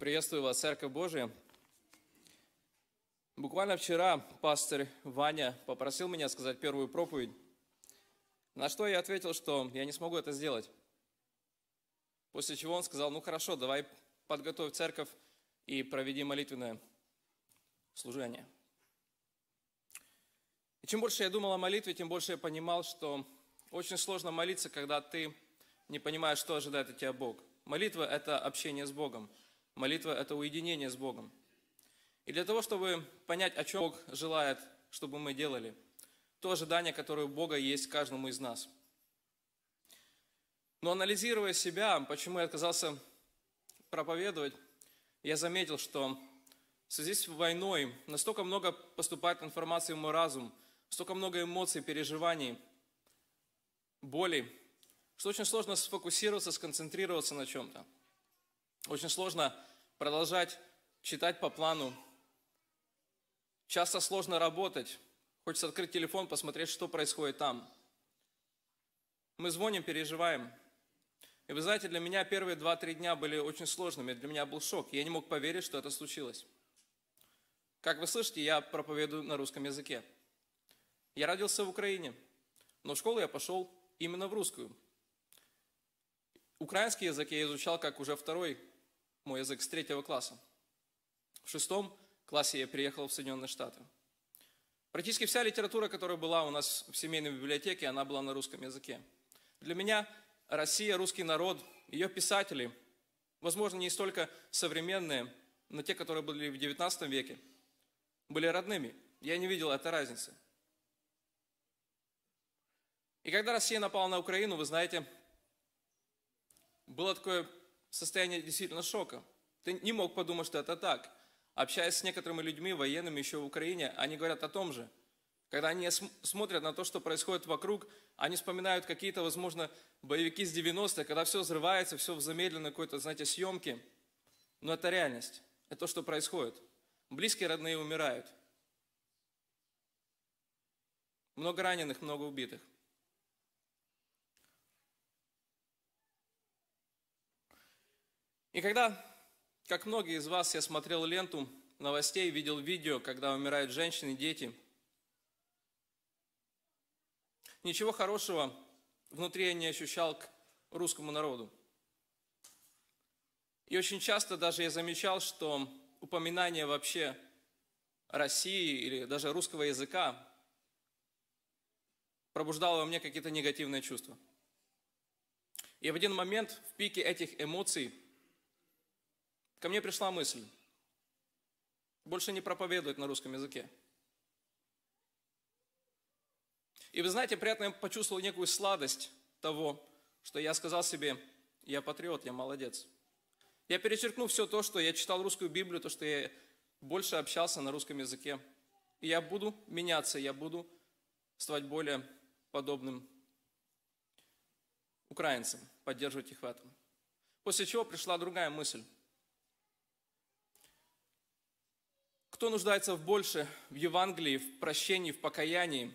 Приветствую вас, Церковь Божия. Буквально вчера пастор Ваня попросил меня сказать первую проповедь, на что я ответил, что я не смогу это сделать. После чего он сказал, ну хорошо, давай подготовь церковь и проведи молитвенное служение. И чем больше я думал о молитве, тем больше я понимал, что очень сложно молиться, когда ты не понимаешь, что ожидает от тебя Бог. Молитва – это общение с Богом – Молитва – это уединение с Богом. И для того, чтобы понять, о чем Бог желает, чтобы мы делали, то ожидание, которое у Бога есть каждому из нас. Но анализируя себя, почему я отказался проповедовать, я заметил, что в связи с войной настолько много поступает информации в мой разум, столько много эмоций, переживаний, боли, что очень сложно сфокусироваться, сконцентрироваться на чем-то. Очень сложно продолжать читать по плану. Часто сложно работать. Хочется открыть телефон, посмотреть, что происходит там. Мы звоним, переживаем. И вы знаете, для меня первые 2-3 дня были очень сложными. Для меня был шок. Я не мог поверить, что это случилось. Как вы слышите, я проповедую на русском языке. Я родился в Украине, но в школу я пошел именно в русскую. Украинский язык я изучал как уже второй мой язык с третьего класса. В шестом классе я приехал в Соединенные Штаты. Практически вся литература, которая была у нас в семейной библиотеке, она была на русском языке. Для меня Россия, русский народ, ее писатели, возможно, не столько современные, но те, которые были в XIX веке, были родными. Я не видел этой разницы. И когда Россия напала на Украину, вы знаете, было такое состояние действительно шока. Ты не мог подумать, что это так. Общаясь с некоторыми людьми, военными еще в Украине, они говорят о том же. Когда они смотрят на то, что происходит вокруг, они вспоминают какие-то, возможно, боевики с 90-х, когда все взрывается, все в замедленной какой-то, знаете, съемке. Но это реальность. Это то, что происходит. Близкие, родные умирают. Много раненых, много убитых. И когда, как многие из вас, я смотрел ленту новостей, видел видео, когда умирают женщины дети, ничего хорошего внутри я не ощущал к русскому народу. И очень часто даже я замечал, что упоминание вообще России или даже русского языка пробуждало во мне какие-то негативные чувства. И в один момент в пике этих эмоций – ко мне пришла мысль, больше не проповедует на русском языке. И вы знаете, приятно я почувствовал некую сладость того, что я сказал себе, я патриот, я молодец. Я перечеркнул все то, что я читал русскую Библию, то, что я больше общался на русском языке. И я буду меняться, я буду стать более подобным украинцам, поддерживать их в этом. После чего пришла другая мысль. Кто нуждается в больше в Евангелии, в прощении, в покаянии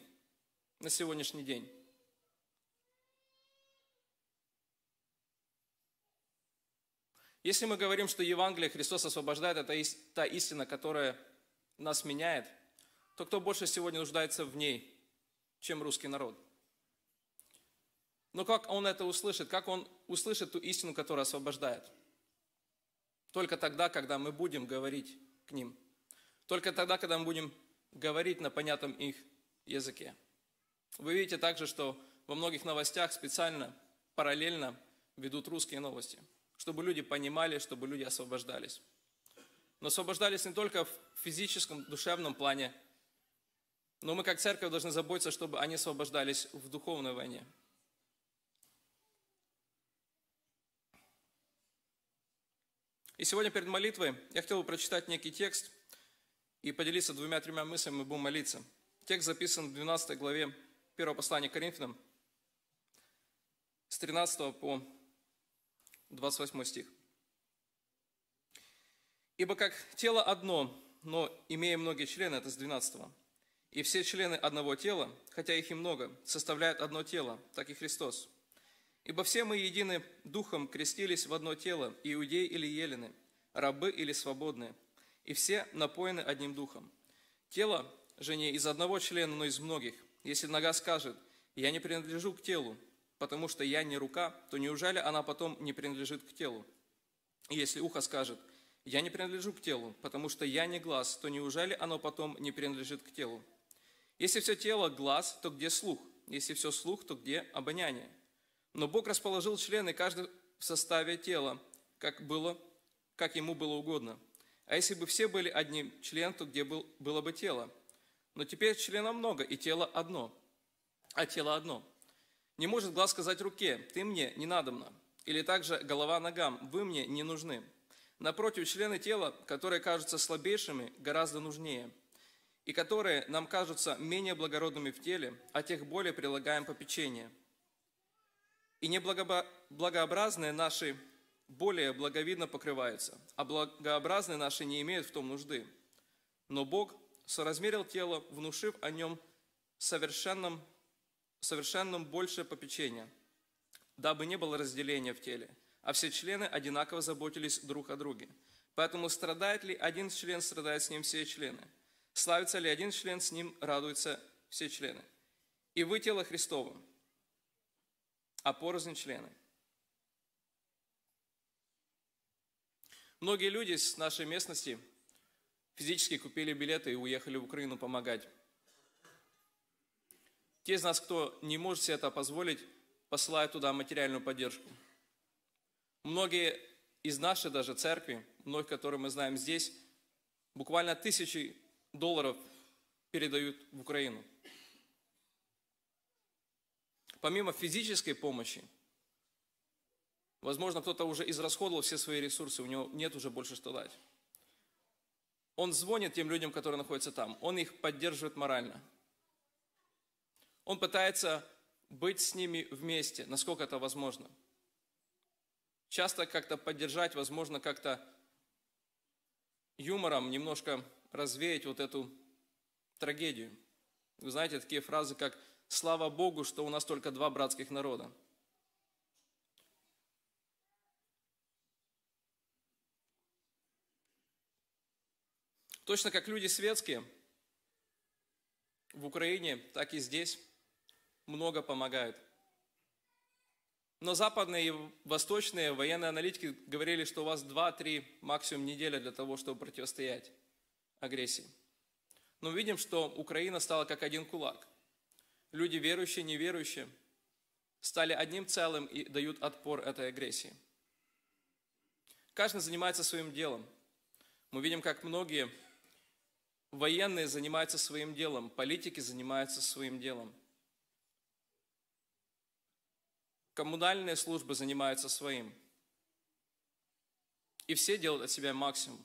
на сегодняшний день? Если мы говорим, что Евангелие Христос освобождает, это та истина, которая нас меняет, то кто больше сегодня нуждается в ней, чем русский народ? Но как он это услышит? Как он услышит ту истину, которая освобождает? Только тогда, когда мы будем говорить к ним – только тогда, когда мы будем говорить на понятном их языке. Вы видите также, что во многих новостях специально, параллельно ведут русские новости, чтобы люди понимали, чтобы люди освобождались. Но освобождались не только в физическом, душевном плане, но мы как церковь должны заботиться, чтобы они освобождались в духовной войне. И сегодня перед молитвой я хотел бы прочитать некий текст – и поделиться двумя-тремя мыслями, мы будем молиться. Текст записан в 12 главе 1 послания Коринфянам с 13 по 28 стих. «Ибо как тело одно, но имея многие члены, это с 12 и все члены одного тела, хотя их и много, составляют одно тело, так и Христос. Ибо все мы едины духом крестились в одно тело, иудеи или елены, рабы или свободные – и все напоены одним духом. Тело же не из одного члена, но из многих. Если нога скажет, я не принадлежу к телу, потому что я не рука, то неужели она потом не принадлежит к телу? И если ухо скажет, я не принадлежу к телу, потому что я не глаз, то неужели оно потом не принадлежит к телу? Если все тело – глаз, то где слух? Если все слух, то где обоняние? Но Бог расположил члены, каждый в составе тела, как, было, как ему было угодно. А если бы все были одним членом, то где был, было бы тело? Но теперь члена много, и тело одно. А тело одно. Не может глаз сказать руке, ты мне не надобна. Или также голова ногам, вы мне не нужны. Напротив, члены тела, которые кажутся слабейшими, гораздо нужнее. И которые нам кажутся менее благородными в теле, а тех более прилагаем попечение. И неблагообразные наши более благовидно покрывается, а благообразные наши не имеют в том нужды. Но Бог соразмерил тело, внушив о нем совершенном, совершенном больше попечения, дабы не было разделения в теле, а все члены одинаково заботились друг о друге. Поэтому страдает ли один член, страдают с ним все члены. Славится ли один член, с ним радуются все члены. И вы тело Христово, а порознь члены – Многие люди с нашей местности физически купили билеты и уехали в Украину помогать. Те из нас, кто не может себе это позволить, посылают туда материальную поддержку. Многие из нашей даже церкви, многих, которые мы знаем здесь, буквально тысячи долларов передают в Украину. Помимо физической помощи, Возможно, кто-то уже израсходовал все свои ресурсы, у него нет уже больше что дать. Он звонит тем людям, которые находятся там, он их поддерживает морально. Он пытается быть с ними вместе, насколько это возможно. Часто как-то поддержать, возможно, как-то юмором немножко развеять вот эту трагедию. Вы знаете, такие фразы, как «Слава Богу, что у нас только два братских народа». Точно как люди светские в Украине, так и здесь много помогают. Но западные и восточные военные аналитики говорили, что у вас 2-3 максимум неделя для того, чтобы противостоять агрессии. Но видим, что Украина стала как один кулак. Люди верующие, неверующие стали одним целым и дают отпор этой агрессии. Каждый занимается своим делом. Мы видим, как многие Военные занимаются своим делом, политики занимаются своим делом. Коммунальные службы занимаются своим. И все делают от себя максимум.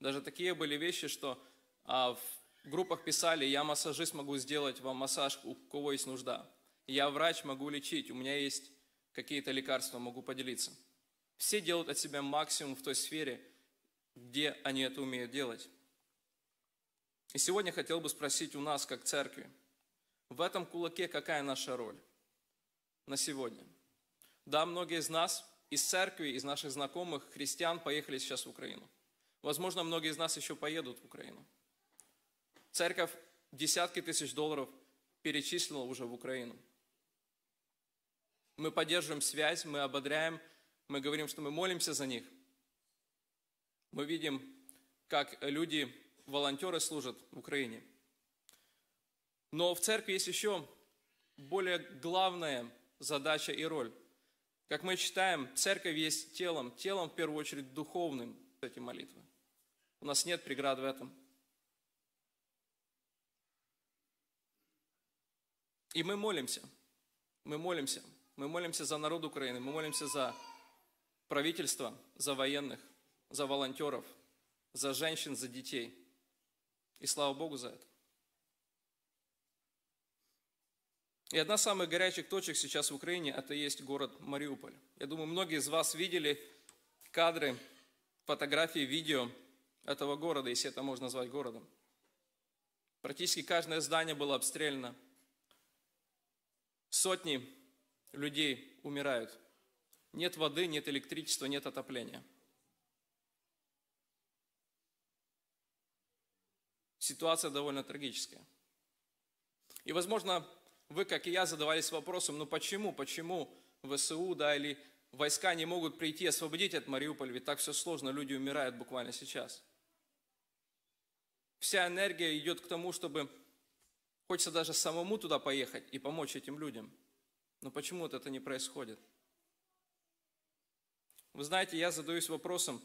Даже такие были вещи, что а, в группах писали, я массажист могу сделать вам массаж, у кого есть нужда. Я врач, могу лечить, у меня есть какие-то лекарства, могу поделиться. Все делают от себя максимум в той сфере, где они это умеют делать. И сегодня хотел бы спросить у нас, как церкви, в этом кулаке какая наша роль на сегодня? Да, многие из нас, из церкви, из наших знакомых, христиан, поехали сейчас в Украину. Возможно, многие из нас еще поедут в Украину. Церковь десятки тысяч долларов перечислила уже в Украину. Мы поддерживаем связь, мы ободряем, мы говорим, что мы молимся за них. Мы видим, как люди волонтеры служат в Украине. Но в церкви есть еще более главная задача и роль. Как мы читаем, церковь есть телом, телом в первую очередь духовным, эти молитвы. У нас нет преград в этом. И мы молимся, мы молимся, мы молимся за народ Украины, мы молимся за правительство, за военных, за волонтеров, за женщин, за детей – и слава Богу за это. И одна из самых горячих точек сейчас в Украине – это есть город Мариуполь. Я думаю, многие из вас видели кадры, фотографии, видео этого города, если это можно назвать городом. Практически каждое здание было обстреляно. Сотни людей умирают. Нет воды, нет электричества, нет отопления – ситуация довольно трагическая. И, возможно, вы, как и я, задавались вопросом, ну почему, почему ВСУ, да, или войска не могут прийти и освободить от Мариуполя, ведь так все сложно, люди умирают буквально сейчас. Вся энергия идет к тому, чтобы хочется даже самому туда поехать и помочь этим людям. Но почему вот это не происходит. Вы знаете, я задаюсь вопросом,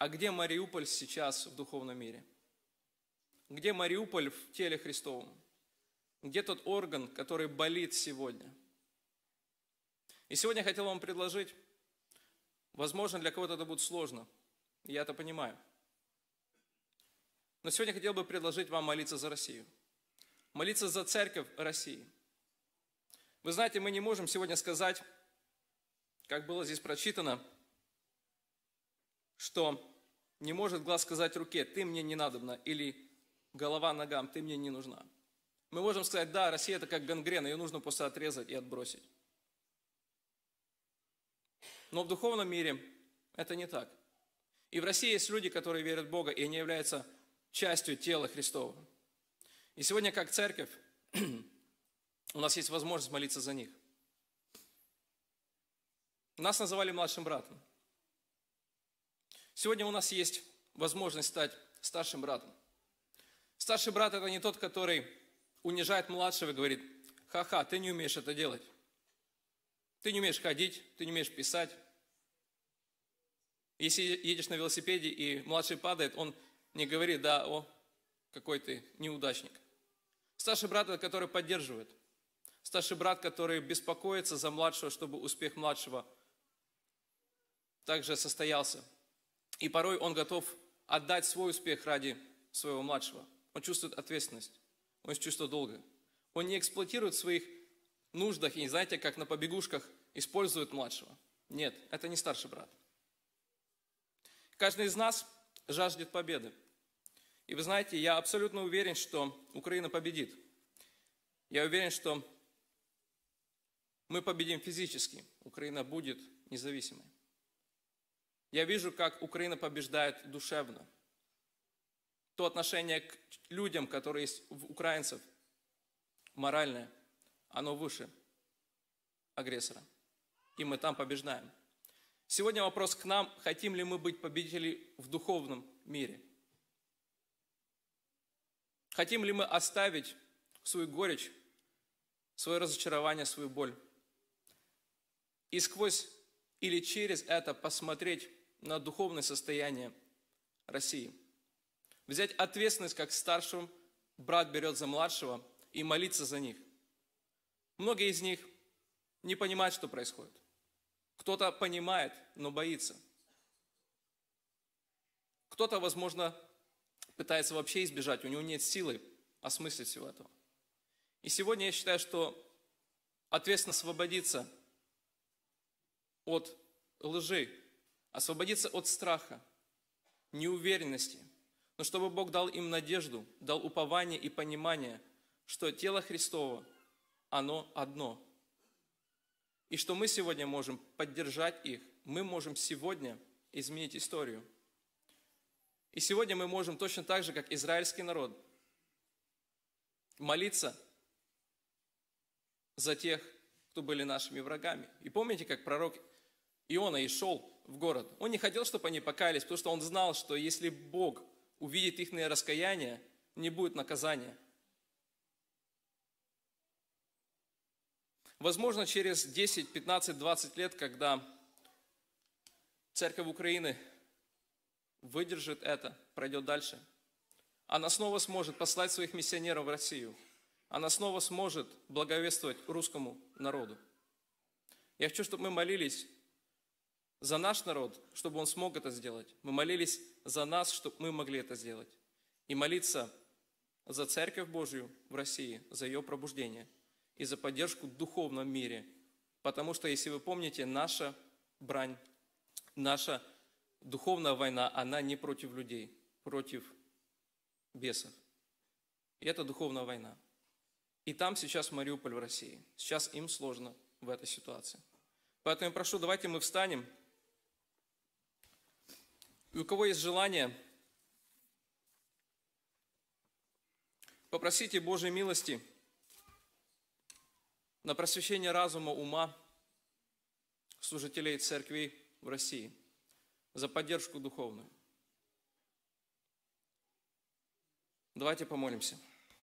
а где Мариуполь сейчас в духовном мире? Где Мариуполь в теле Христовом? Где тот орган, который болит сегодня? И сегодня я хотел вам предложить, возможно, для кого-то это будет сложно, я это понимаю. Но сегодня хотел бы предложить вам молиться за Россию, молиться за церковь России. Вы знаете, мы не можем сегодня сказать, как было здесь прочитано, что не может глаз сказать руке, ты мне не надобна, или голова ногам, ты мне не нужна. Мы можем сказать, да, Россия это как гангрена, ее нужно просто отрезать и отбросить. Но в духовном мире это не так. И в России есть люди, которые верят в Бога, и они являются частью тела Христова. И сегодня, как церковь, у нас есть возможность молиться за них. Нас называли младшим братом. Сегодня у нас есть возможность стать старшим братом. Старший брат – это не тот, который унижает младшего и говорит, ха-ха, ты не умеешь это делать. Ты не умеешь ходить, ты не умеешь писать. Если едешь на велосипеде и младший падает, он не говорит, да, о, какой ты неудачник. Старший брат, это который поддерживает. Старший брат, который беспокоится за младшего, чтобы успех младшего также состоялся. И порой он готов отдать свой успех ради своего младшего. Он чувствует ответственность, он чувствует долга. Он не эксплуатирует в своих нуждах и, знаете, как на побегушках использует младшего. Нет, это не старший брат. Каждый из нас жаждет победы. И вы знаете, я абсолютно уверен, что Украина победит. Я уверен, что мы победим физически. Украина будет независимой. Я вижу, как Украина побеждает душевно. То отношение к людям, которые есть у украинцев, моральное, оно выше агрессора. И мы там побеждаем. Сегодня вопрос к нам, хотим ли мы быть победителями в духовном мире. Хотим ли мы оставить свою горечь, свое разочарование, свою боль. И сквозь или через это посмотреть на духовное состояние России. Взять ответственность, как старшим брат берет за младшего, и молиться за них. Многие из них не понимают, что происходит. Кто-то понимает, но боится. Кто-то, возможно, пытается вообще избежать, у него нет силы осмыслить всего этого. И сегодня я считаю, что ответственно освободиться от лжи, освободиться от страха, неуверенности, но чтобы Бог дал им надежду, дал упование и понимание, что тело Христово, оно одно. И что мы сегодня можем поддержать их, мы можем сегодня изменить историю. И сегодня мы можем точно так же, как израильский народ, молиться за тех, кто были нашими врагами. И помните, как пророк Иона и шел в город. Он не хотел, чтобы они покаялись, потому что он знал, что если Бог увидит их раскаяние, не будет наказания. Возможно, через 10, 15, 20 лет, когда церковь Украины выдержит это, пройдет дальше, она снова сможет послать своих миссионеров в Россию. Она снова сможет благовествовать русскому народу. Я хочу, чтобы мы молились за наш народ, чтобы он смог это сделать. Мы молились за нас, чтобы мы могли это сделать. И молиться за Церковь Божью в России, за ее пробуждение и за поддержку в духовном мире. Потому что, если вы помните, наша брань, наша духовная война, она не против людей, против бесов. И это духовная война. И там сейчас Мариуполь в России. Сейчас им сложно в этой ситуации. Поэтому я прошу, давайте мы встанем у кого есть желание, попросите Божьей милости на просвещение разума, ума служителей церквей в России за поддержку духовную. Давайте помолимся.